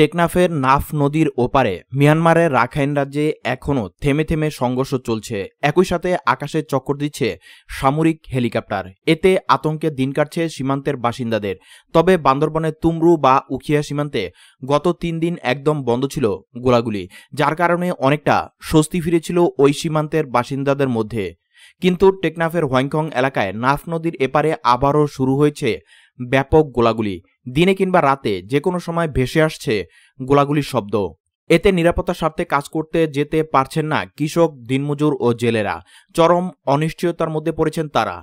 টেকনাফের নাফ নদীর ওপারে মিয়ানমারের রাখাইন রাজ্যে এখনও থেমে থেমে সংঘর্ষ চলছে একই সাথে আকাশে চক্কর দিচ্ছে সামরিক হেলিকপ্টার এতে আতঙ্কে দিন কাটছে সীমান্তের বাসিন্দাদের তবে বান্দরবনের তুমরু বা উখিয়া সীমান্তে গত তিন দিন একদম বন্ধ ছিল গোলাগুলি যার কারণে অনেকটা স্বস্তি ফিরেছিল ওই সীমান্তের বাসিন্দাদের মধ্যে কিন্তু টেকনাফের হোয়াংখং এলাকায় নাফ নদীর এপারে আবারও শুরু হয়েছে ব্যাপক গোলাগুলি দিনে কিংবা রাতে যে কোনো সময় ভেসে আসছে গোলাগুলির শব্দ এতে নিরাপত্তা স্বার্থে কাজ করতে যেতে পারছেন না কৃষক দিনমজুর ও জেলেরা চরম অনিশ্চয়তার মধ্যে পড়েছেন তারা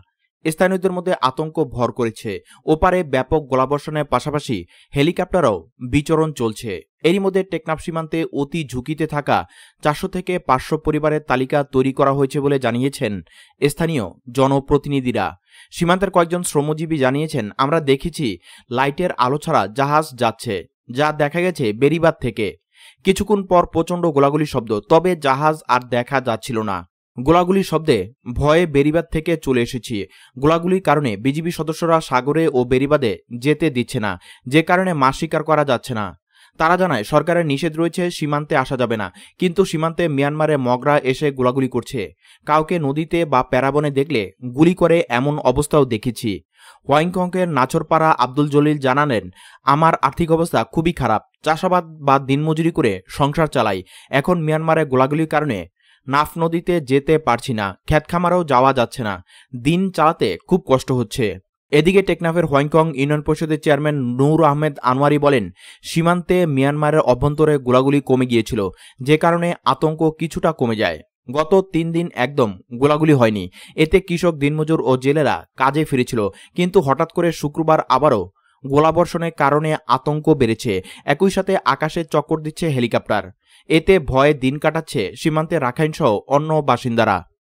স্থানীয়দের মধ্যে আতঙ্ক ভর করেছে ওপারে ব্যাপক গোলাবর্ষণের পাশাপাশি হেলিকপ্টারও বিচরণ চলছে এরই মধ্যে টেকনাফ সীমান্তে অতি ঝুঁকিতে থাকা চারশো থেকে পাঁচশো পরিবারের তালিকা তৈরি করা হয়েছে বলে জানিয়েছেন স্থানীয় জনপ্রতিনিধিরা সীমান্তের কয়েকজন শ্রমজীবী জানিয়েছেন আমরা দেখেছি লাইটের আলো ছাড়া জাহাজ যাচ্ছে যা দেখা গেছে বেরিবাদ থেকে কিছুক্ষণ পর প্রচণ্ড গোলাগুলি শব্দ তবে জাহাজ আর দেখা যাচ্ছিল না গোলাগুলি শব্দে ভয়ে বেরিবাদ থেকে চলে এসেছি গোলাগুলির কারণে বিজিবি সদস্যরা সাগরে ও বেরিবাদে যেতে দিচ্ছে না যে কারণে মাছ স্বীকার করা যাচ্ছে না তারা জানায় সরকারের নিষেধ রয়েছে সীমান্তে আসা যাবে না কিন্তু সীমান্তে মিয়ানমারে মগরা এসে গোলাগুলি করছে কাউকে নদীতে বা প্যারাবনে দেখলে গুলি করে এমন অবস্থাও দেখেছি হোয়াইংকংয়ের নাচরপাড়া আব্দুল জলিল জানালেন আমার আর্থিক অবস্থা খুবই খারাপ চাষাবাদ বা দিনমজুরি করে সংসার চালাই এখন মিয়ানমারে গোলাগুলির কারণে নাফ নদীতে যেতে পারছি না খ্যাতখামারাও যাওয়া যাচ্ছে না দিন চালাতে খুব কষ্ট হচ্ছে এদিকে টেকনাফের হংকং ইউনিয়ন পরিষদের চেয়ারম্যান নূর আহমেদ আনোয়ারি বলেন সীমান্তে মিয়ানমারের অভ্যন্তরে গোলাগুলি কমে গিয়েছিল যে কারণে আতঙ্ক কিছুটা কমে যায় গত তিন দিন একদম গোলাগুলি হয়নি এতে কৃষক দিনমজুর ও জেলেরা কাজে ফিরেছিল কিন্তু হঠাৎ করে শুক্রবার আবারও গোলাবর্ষণের কারণে আতঙ্ক বেড়েছে একই সাথে আকাশে চক্কর দিচ্ছে হেলিকপ্টার এতে ভয়ে দিন কাটাচ্ছে সীমান্তে রাখাইনসহ অন্য বাসিন্দারা